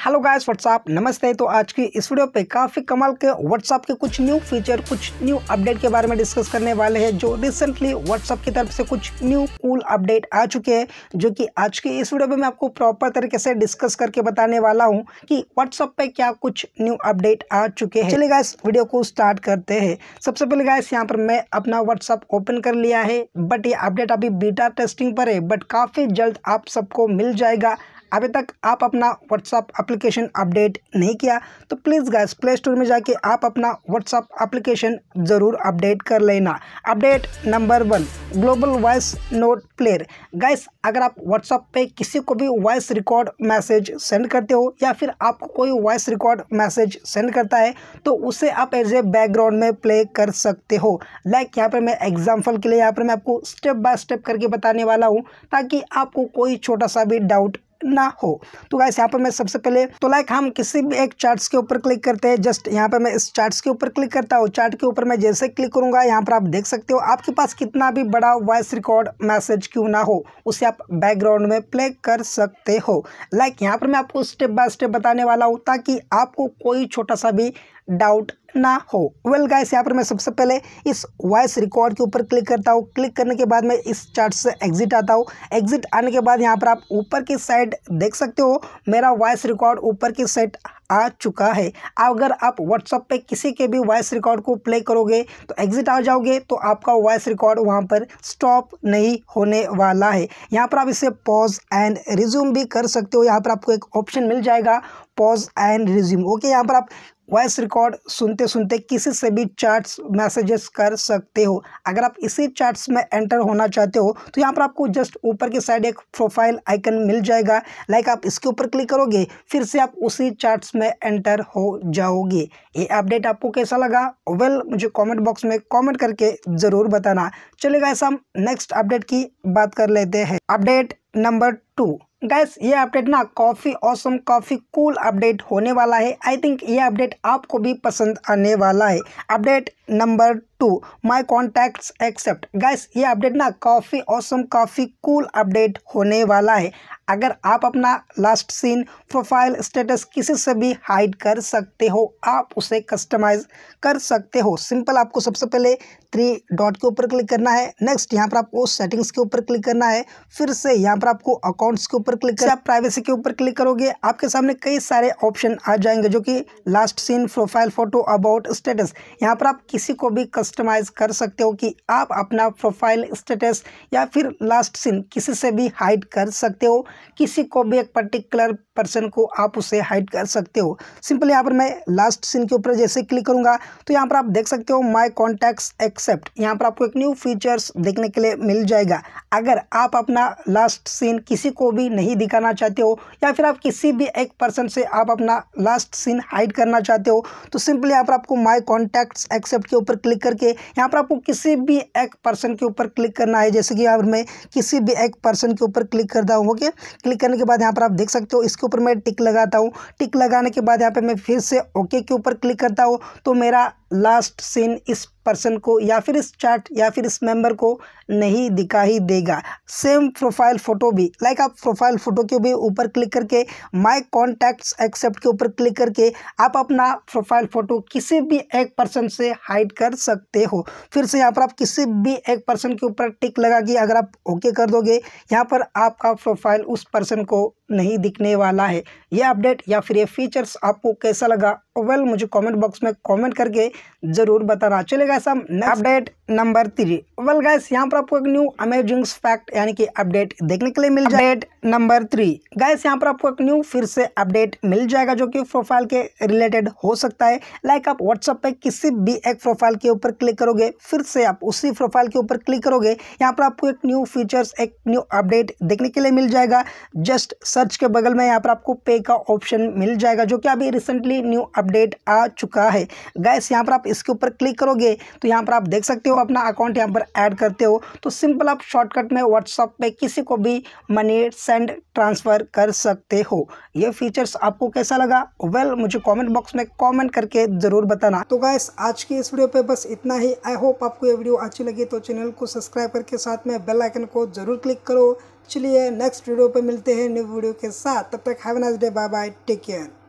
hello guys what's up नमस्ते तो आज की इस वीडियो पे काफ़ी कमाल के व्हाट्सअप के कुछ न्यू फीचर कुछ न्यू अपडेट के बारे में डिस्कस करने वाले हैं जो रिसेंटली व्हाट्सअप की तरफ से कुछ न्यू कूल अपडेट आ चुके हैं जो कि आज की इस वीडियो पे मैं आपको प्रॉपर तरीके से डिस्कस करके बताने वाला हूँ कि व्हाट्सअप पे क्या कुछ न्यू अपडेट आ चुके हैं चलिए गाइस वीडियो को स्टार्ट करते हैं सबसे पहले गाइस यहाँ पर मैं अपना व्हाट्सअप ओपन कर लिया है बट ये अपडेट अभी बीटा टेस्टिंग पर है बट काफ़ी जल्द आप सबको मिल जाएगा अभी तक आप अपना व्हाट्सअप एप्लीकेशन अपडेट नहीं किया तो प्लीज़ गैस प्ले स्टोर में जाके आप अपना व्हाट्सअप एप्लीकेशन ज़रूर अपडेट कर लेना update number one global voice note player guys अगर आप व्हाट्सअप पे किसी को भी वॉइस रिकॉर्ड मैसेज सेंड करते हो या फिर आपको कोई वॉइस रिकॉर्ड मैसेज सेंड करता है तो उसे आप एज ए बैकग्राउंड में प्ले कर सकते हो लाइक like यहाँ पर मैं एग्जाम्पल के लिए यहाँ पर मैं आपको स्टेप बाय स्टेप करके बताने वाला हूँ ताकि आपको कोई छोटा सा भी डाउट ना हो तो गाइस यहाँ पर मैं सबसे पहले तो लाइक हम किसी भी एक चार्ट्स के ऊपर क्लिक करते हैं जस्ट यहाँ पर मैं इस चार्ट्स के ऊपर क्लिक करता हूँ चार्ट के ऊपर मैं जैसे क्लिक करूँगा यहाँ पर आप देख सकते हो आपके पास कितना भी बड़ा वॉइस रिकॉर्ड मैसेज क्यों ना हो उसे आप बैकग्राउंड में प्ले कर सकते हो लाइक यहाँ पर मैं आपको स्टेप बाय स्टेप बताने वाला हूँ ताकि आपको कोई छोटा सा भी डाउट ना हो वेल well गाइस यहाँ पर मैं सबसे पहले इस वॉइस रिकॉर्ड के ऊपर क्लिक करता हूँ क्लिक करने के बाद मैं इस चार्ट से एग्जिट आता हूँ एग्जिट आने के बाद यहाँ पर आप ऊपर की साइड देख सकते हो मेरा वॉइस रिकॉर्ड ऊपर की साइड आ चुका है अगर आप व्हाट्सअप पे किसी के भी वॉइस रिकॉर्ड को प्ले करोगे तो एग्जिट आ जाओगे तो आपका वॉइस रिकॉर्ड वहाँ पर स्टॉप नहीं होने वाला है यहाँ पर आप इसे पॉज एंड रिज्यूम भी कर सकते हो यहाँ पर आपको एक ऑप्शन मिल जाएगा पॉज एंड रिज्यूम ओके यहाँ पर आप वॉइस रिकॉर्ड सुनते सुनते किसी से भी चैट्स मैसेजेस कर सकते हो अगर आप इसी चैट्स में एंटर होना चाहते हो तो यहाँ पर आपको जस्ट ऊपर की साइड एक प्रोफाइल आइकन मिल जाएगा लाइक आप इसके ऊपर क्लिक करोगे फिर से आप उसी चैट्स में एंटर हो जाओगे ये अपडेट आपको कैसा लगा वेल well, मुझे कॉमेंट बॉक्स में कॉमेंट करके ज़रूर बताना चलेगा ऐसा हम नेक्स्ट अपडेट की बात कर लेते हैं अपडेट नंबर टू गैस ये अपडेट ना काफ़ी औसम काफ़ी कूल अपडेट होने वाला है आई थिंक ये अपडेट आपको भी पसंद आने वाला है update number two my contacts except guys ये अपडेट ना काफ़ी औसम काफ़ी कूल अपडेट होने वाला है अगर आप अपना लास्ट सीन प्रोफाइल स्टेटस किसी से भी हाइड कर सकते हो आप उसे कस्टमाइज कर सकते हो सिंपल आपको सबसे पहले थ्री डॉट के ऊपर क्लिक करना है नेक्स्ट यहाँ पर आपको सेटिंग्स के ऊपर क्लिक करना है फिर से यहाँ पर आपको अकाउंट्स के ऊपर क्लिक करना आप प्राइवेसी के ऊपर क्लिक करोगे आपके सामने कई सारे ऑप्शन आ जाएंगे जो कि last seen profile photo about status यहाँ पर आप किसी किसी को भी कस्टमाइज़ कर सकते हो कि आप अपना प्रोफाइल स्टेटस या फिर लास्ट सीन किसी से भी हाइड कर सकते हो किसी को भी एक पर्टिकुलर पर्सन को आप उसे हाइड कर सकते हो सिंपल यहाँ पर मैं लास्ट सीन के ऊपर जैसे क्लिक करूँगा तो यहाँ पर आप देख सकते हो माय कॉन्टैक्ट्स एक्सेप्ट यहाँ पर आपको एक न्यू फीचर्स देखने के लिए मिल जाएगा अगर आप अपना लास्ट सीन किसी को भी नहीं दिखाना चाहते हो या फिर आप किसी भी एक पर्सन से आप अपना लास्ट सीन हाइड करना चाहते हो तो सिंपल यहाँ पर आपको माई कॉन्टैक्ट्स एक्सेप्ट के ऊपर क्लिक करके यहाँ पर आपको किसी भी एक पर्सन के ऊपर क्लिक करना है जैसे कि यहाँ पर मैं किसी भी एक पर्सन के ऊपर क्लिक करता हूँ ओके क्लिक करने के बाद यहाँ पर आप देख सकते हो इसके इसके ऊपर मैं टिक लगाता हूँ टिक लगाने के बाद यहाँ पर मैं फिर से ओके के ऊपर क्लिक करता हूँ तो मेरा लास्ट सीन इस पर्सन को या फिर इस चार्ट या फिर इस मेंबर को नहीं दिखाई देगा सेम प्रोफाइल फ़ोटो भी लाइक आप प्रोफाइल फ़ोटो के भी ऊपर क्लिक करके माय कॉन्टैक्ट्स एक्सेप्ट के ऊपर क्लिक करके आप अपना प्रोफाइल फ़ोटो किसी भी एक पर्सन से हाइड कर सकते हो फिर से यहाँ पर आप किसी भी एक पर्सन के ऊपर टिक लगा के अगर आप ओके कर दोगे यहाँ पर आपका प्रोफाइल उस पर्सन को नहीं दिखने वाला है यह अपडेट या फिर ये फीचर्स आपको कैसा लगा वेल well, मुझे कमेंट बॉक्स में कमेंट करके ज़रूर बताना चलेगा ऐसा update number three well guys यहाँ पर आपको एक न्यू अमेजिंग फैक्ट यानी कि अपडेट देखने के लिए मिल जाए अपडेट नंबर थ्री गैस यहाँ पर आपको एक न्यू फिर से अपडेट मिल जाएगा जो कि प्रोफाइल के रिलेटेड हो सकता है लाइक आप व्हाट्सअप पे किसी भी एक प्रोफाइल के ऊपर क्लिक करोगे फिर से आप उसी प्रोफाइल के ऊपर क्लिक करोगे यहाँ पर आपको एक न्यू फीचर्स एक न्यू अपडेट देखने के लिए मिल जाएगा जस्ट सर्च के बगल में यहाँ पर आपको पे का ऑप्शन मिल जाएगा जो कि अभी रिसेंटली न्यू अपडेट आ चुका है गैस यहाँ पर आप इसके ऊपर क्लिक करोगे तो यहाँ पर आप देख सकते हो अपना अकाउंट यहाँ पर ऐड करते हो तो सिंपल आप शॉर्टकट में व्हाट्सअप पे किसी को भी मनी सेंड ट्रांसफ़र कर सकते हो ये फीचर्स आपको कैसा लगा वेल well, मुझे कमेंट बॉक्स में कमेंट करके ज़रूर बताना तो गैस आज की इस वीडियो पे बस इतना ही आई होप आपको ये वीडियो अच्छी लगी तो चैनल को सब्सक्राइब करके साथ में बेल आइकन को ज़रूर क्लिक करो चलिए नेक्स्ट वीडियो पर मिलते हैं न्यू वीडियो के साथ तब तक have nice day bye bye take care